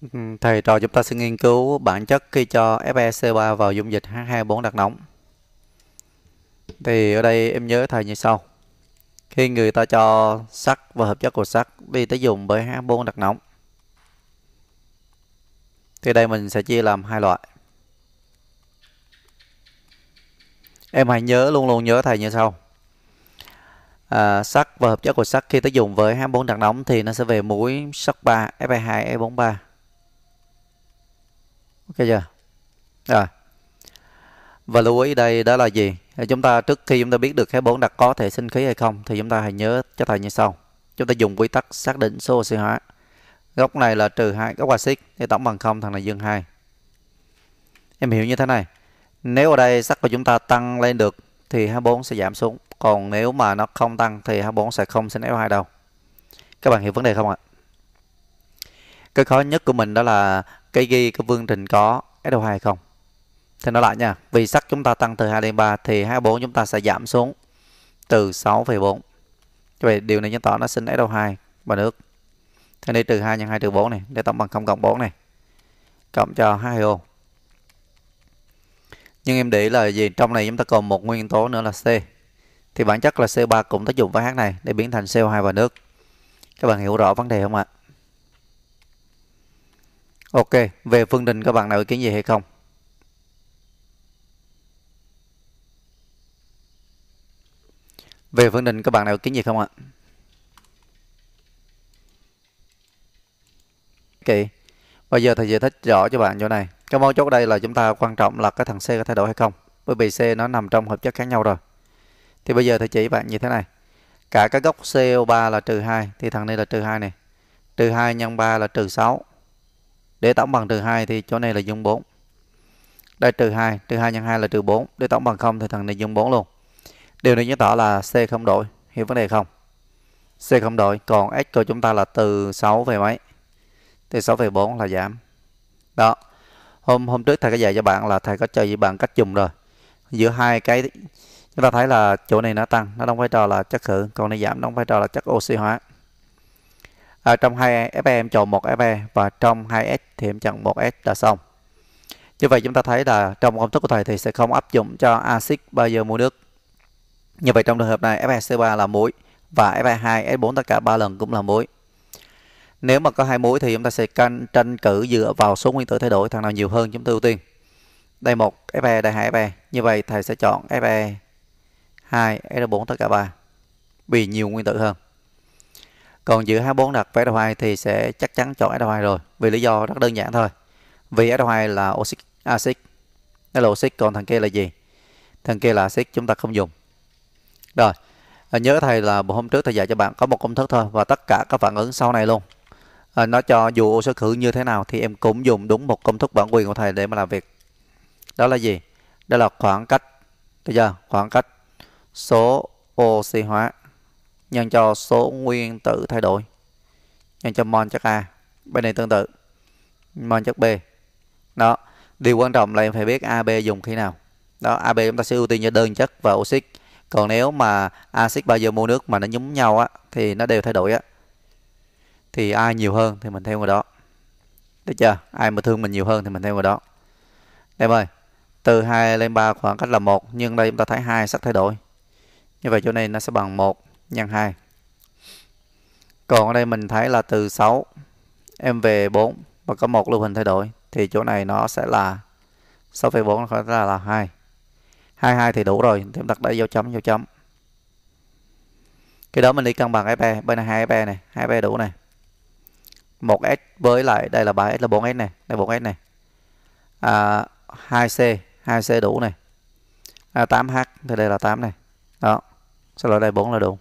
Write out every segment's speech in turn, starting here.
Ừ, thầy trò chúng ta sẽ nghiên cứu bản chất khi cho FeC3 vào dung dịch H24 đặc nóng. Thì ở đây em nhớ thầy như sau. Khi người ta cho sắt và hợp chất của sắt đi tới dùng với H24 đặc nóng. Thì đây mình sẽ chia làm hai loại. Em hãy nhớ luôn luôn nhớ thầy như sau. À, sắt và hợp chất của sắt khi tới dùng với H24 đặc nóng thì nó sẽ về muối sắt 3 Fe2 E43 ok chưa à và lưu ý đây đó là gì chúng ta trước khi chúng ta biết được cái bốn đặc có thể sinh khí hay không thì chúng ta hãy nhớ cho thầy như sau chúng ta dùng quy tắc xác định số oxy hóa góc này là trừ hai góc axit thì tổng bằng không thằng này dương hai em hiểu như thế này nếu ở đây sắt của chúng ta tăng lên được thì H4 sẽ giảm xuống còn nếu mà nó không tăng thì H4 sẽ không sinh F2 đâu các bạn hiểu vấn đề không ạ cái khó nhất của mình đó là cái ghi cái phương trình có SO2 không thì nó lại nha vì sắc chúng ta tăng từ 2 lên 3 thì 24 chúng ta sẽ giảm xuống từ 6,4 vậy điều này chứng tỏ nó sinh SO2 và nước Thì đây trừ 2 nhân 2 trừ 4 này để tổng bằng 0 cộng 4 này cộng cho 2O nhưng em để là gì trong này chúng ta còn một nguyên tố nữa là C thì bản chất là C3 cũng tác dụng với H này để biến thành CO2 và nước các bạn hiểu rõ vấn đề không ạ à? Ok, về phương trình các bạn nào ý kiến gì hay không? Về phương trình các bạn nào ý kiến gì không ạ? OK, Bây giờ thầy giải thích rõ cho bạn chỗ này. Cái mấu chốt đây là chúng ta quan trọng là cái thằng C có thay đổi hay không. Bởi vì C nó nằm trong hợp chất khác nhau rồi. Thì bây giờ thầy chỉ bạn như thế này. Cả cái góc CO3 là trừ 2. Thì thằng này là trừ 2 này. Trừ 2 nhân 3 là trừ 6 để tổng bằng trừ 2 thì chỗ này là dung 4. Đây trừ 2, trừ 2 nhân 2 là trừ 4. Để tổng bằng 0 thì thằng này dung 4 luôn. Điều này chứng tỏ là C không đổi. Hiểu vấn đề không? C không đổi. Còn x của chúng ta là từ 6 về mấy? Từ 6,4 là giảm. Đó. Hôm hôm trước thầy có dạy cho bạn là thầy có cho với bạn cách dùng rồi. Giữa hai cái chúng ta thấy là chỗ này nó tăng, nó đóng vai trò là chất khử, còn này giảm đóng vai trò là chất oxy hóa à, trong hai FE em chọn một FE và trong hai S thì em chọn một S là xong như vậy chúng ta thấy là trong công thức của thầy thì sẽ không áp dụng cho axit bao giờ muối nước như vậy trong trường hợp này FeC3 là muối và FE2 S4 tất cả ba lần cũng là muối nếu mà có hai muối thì chúng ta sẽ canh tranh cử dựa vào số nguyên tử thay đổi thằng nào nhiều hơn chúng ta ưu tiên đây một FE đây hai FE như vậy thầy sẽ chọn FE 2 S4 tất cả ba vì nhiều nguyên tử hơn còn giữ 24 đặt với SO2 thì sẽ chắc chắn chọn SO2 rồi vì lý do rất đơn giản thôi. Vì SO2 là oxy axit. Đó là oxy còn thằng kia là gì? Thằng kia là axit chúng ta không dùng. Rồi, à, nhớ thầy là hôm trước thầy dạy cho bạn có một công thức thôi và tất cả các phản ứng sau này luôn. À, nó cho dù oxy khử như thế nào thì em cũng dùng đúng một công thức bản quyền của thầy để mà làm việc. Đó là gì? Đó là khoảng cách, bây giờ Khoảng cách số oxy hóa nhân cho số nguyên tử thay đổi nhân cho mol chất A bên này tương tự mol chất B đó điều quan trọng là em phải biết AB dùng khi nào đó AB chúng ta sẽ ưu tiên cho đơn chất và oxit còn nếu mà axit bao giờ mua nước mà nó nhúng nhau á thì nó đều thay đổi á thì ai nhiều hơn thì mình theo người đó được chưa ai mà thương mình nhiều hơn thì mình theo người đó em ơi từ 2 lên 3 khoảng cách là một nhưng đây chúng ta thấy hai sắc thay đổi như vậy chỗ này nó sẽ bằng một nhân 2. Còn ở đây mình thấy là từ 6 em về 4 và có một lưu hình thay đổi thì chỗ này nó sẽ là 6,4 nó sẽ là, là 2. 22 thì đủ rồi, thì em đặt đây dấu chấm dấu chấm. Cái đó mình đi cân bằng FE, bên này 2 FE này, 2 FE đủ này. 1S với lại đây là 3S là 4S này, đây 4S này. À, 2C, 2C đủ này. À, 8H thì đây là 8 này. Đó. Sau đó đây 4 là đủ.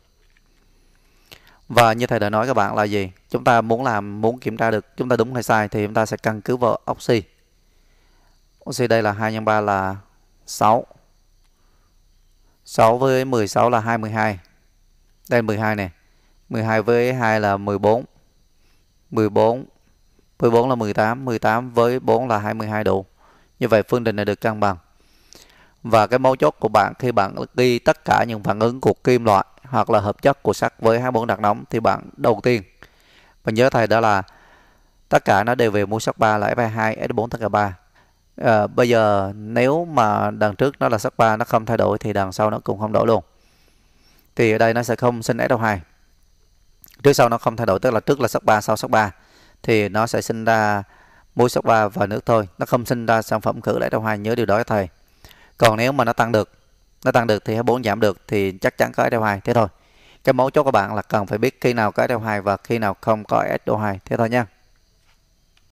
Và như thầy đã nói các bạn là gì? Chúng ta muốn làm, muốn kiểm tra được chúng ta đúng hay sai thì chúng ta sẽ căn cứ vào oxy. Oxy đây là 2 x 3 là 6. 6 với 16 là 22. Đây là 12 này. 12 với 2 là 14. 14 với 4 là 18, 18 với 4 là 22 độ. Như vậy phương trình này được cân bằng. Và cái mấu chốt của bạn khi bạn ghi tất cả những phản ứng của kim loại hoặc là hợp chất của sắt với hai bốn đặc nóng thì bạn đầu tiên mình nhớ thầy đó là tất cả nó đều về mua sắt 3 là Fe2 S4 tất cả 3 à, ờ, bây giờ nếu mà đằng trước nó là sắt 3 nó không thay đổi thì đằng sau nó cũng không đổi luôn thì ở đây nó sẽ không sinh SO2 trước sau nó không thay đổi tức là trước là sắt 3 sau sắt 3 thì nó sẽ sinh ra muối sắt 3 và nước thôi nó không sinh ra sản phẩm khử lại 2 nhớ điều đó thầy còn nếu mà nó tăng được nó tăng được thì H4 giảm được thì chắc chắn có SO2 thế thôi cái mấu chốt của bạn là cần phải biết khi nào có SO2 và khi nào không có SO2 thế thôi nha